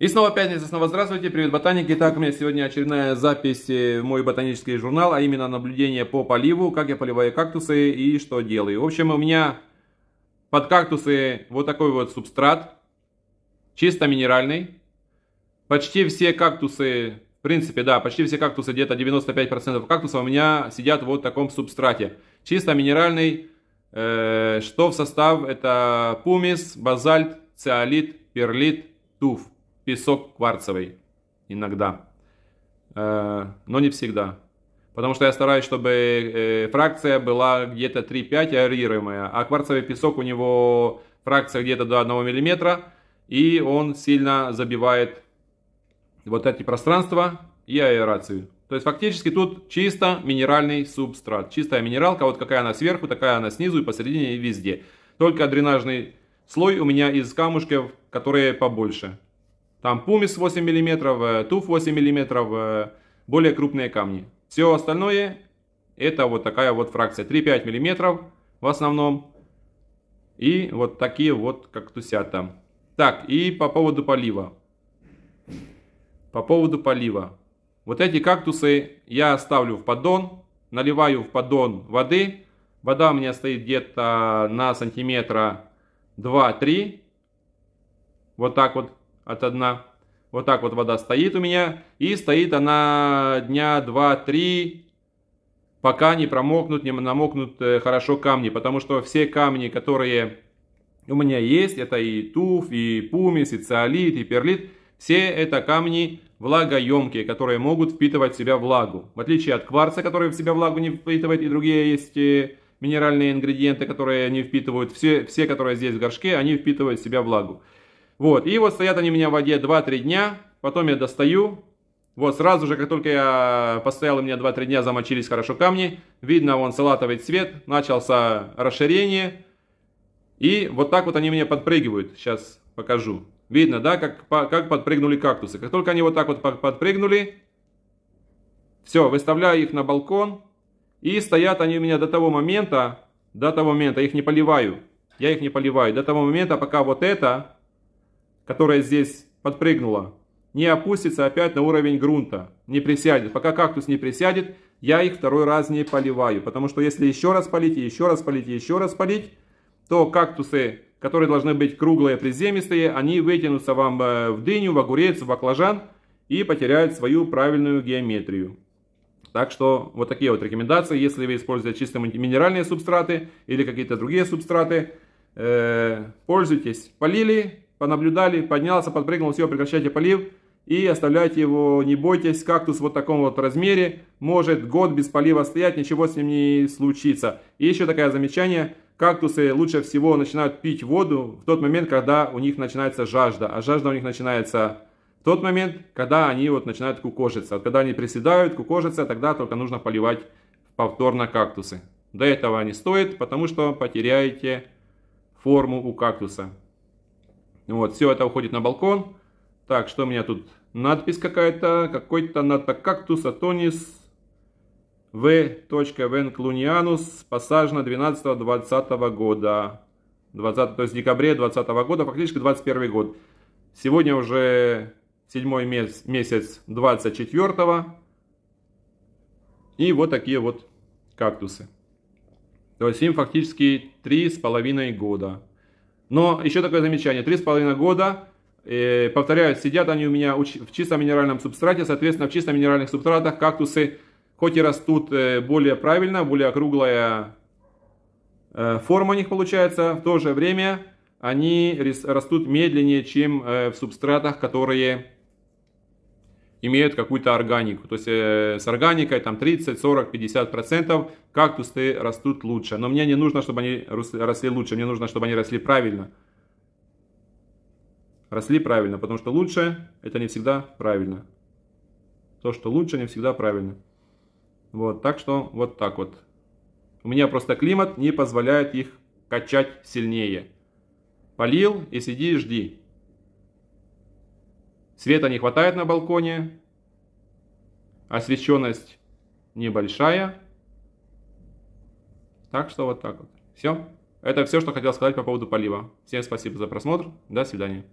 И снова пятница, снова здравствуйте, привет ботаники. Итак, у меня сегодня очередная запись э, в мой ботанический журнал, а именно наблюдение по поливу, как я поливаю кактусы и что делаю. В общем, у меня под кактусы вот такой вот субстрат, чисто минеральный. Почти все кактусы, в принципе, да, почти все кактусы, где-то 95% кактусов у меня сидят вот в таком субстрате. Чисто минеральный, э, что в состав, это пумис, базальт, циолит, перлит, туф песок кварцевый иногда, э, но не всегда. Потому что я стараюсь, чтобы э, фракция была где-то 3-5 аэрируемая, а кварцевый песок у него фракция где-то до 1 мм, и он сильно забивает вот эти пространства и аэрацию. То есть фактически тут чисто минеральный субстрат. Чистая минералка, вот какая она сверху, такая она снизу и посередине и везде. Только дренажный слой у меня из камушков, которые побольше. Там пумис 8 мм, э, туф 8 мм, э, более крупные камни. Все остальное это вот такая вот фракция. 3-5 мм в основном. И вот такие вот как там. Так, и по поводу полива. По поводу полива. Вот эти кактусы я ставлю в поддон, наливаю в поддон воды. Вода у меня стоит где-то на сантиметра 2-3. Вот так вот от дна. Вот так вот вода стоит у меня. И стоит она дня 2-3, пока не промокнут, не намокнут э, хорошо камни. Потому что все камни, которые у меня есть, это и туф, и пумис, и циолит, и перлит, все это камни влагоемкие, которые могут впитывать в себя влагу. В отличие от кварца, который в себя влагу не впитывает, и другие есть э, минеральные ингредиенты, которые они впитывают, все, все, которые здесь в горшке, они впитывают в себя влагу. Вот, и вот стоят они у меня в воде 2-3 дня, потом я достаю, вот сразу же, как только я постоял, у меня 2-3 дня замочились хорошо камни, видно вон салатовый цвет, начался расширение, и вот так вот они меня подпрыгивают, сейчас покажу. Видно, да, как, как подпрыгнули кактусы. Как только они вот так вот подпрыгнули, все, выставляю их на балкон, и стоят они у меня до того момента, до того момента, их не поливаю, я их не поливаю, до того момента, пока вот это которая здесь подпрыгнула, не опустится опять на уровень грунта, не присядет. Пока кактус не присядет, я их второй раз не поливаю, потому что если еще раз полить, и еще раз полить, и еще раз полить, то кактусы, которые должны быть круглые, приземистые, они вытянутся вам э, в дыню, в огурец, в баклажан и потеряют свою правильную геометрию. Так что вот такие вот рекомендации, если вы используете чисто минеральные субстраты или какие-то другие субстраты, э, пользуйтесь. Полили, понаблюдали, поднялся, подпрыгнул, все, прекращайте полив и оставляйте его, не бойтесь, кактус вот в таком вот размере может год без полива стоять, ничего с ним не случится. И еще такое замечание, кактусы лучше всего начинают пить воду в тот момент, когда у них начинается жажда, а жажда у них начинается в тот момент, когда они вот начинают кукожиться. Вот когда они приседают, кукожатся, тогда только нужно поливать повторно кактусы. До этого не стоит, потому что потеряете форму у кактуса. Вот, все это уходит на балкон. Так, что у меня тут? Надпись какая-то, какой-то натокактус атонис в. Венклунианус, посажена 12-20 года. 20, то есть в декабре 2020 года, фактически 21 год. Сегодня уже седьмой месяц, месяц 24 -го. И вот такие вот кактусы. То есть им фактически 3,5 года. Но еще такое замечание. Три с половиной года, э, повторяю, сидят они у меня в чисто минеральном субстрате. Соответственно, в чисто минеральных субстратах кактусы, хоть и растут э, более правильно, более округлая э, форма у них получается, в то же время они растут медленнее, чем э, в субстратах, которые имеют какую-то органику. То есть э, с органикой там 30, 40, 50 процентов кактусы растут лучше. Но мне не нужно, чтобы они росли лучше, мне нужно, чтобы они росли правильно. Росли правильно, потому что лучше это не всегда правильно. То, что лучше, не всегда правильно. Вот, так что вот так вот. У меня просто климат не позволяет их качать сильнее. Полил и сиди и жди. Света не хватает на балконе, освещенность небольшая. Так что вот так вот. Все. Это все, что хотел сказать по поводу полива. Всем спасибо за просмотр. До свидания.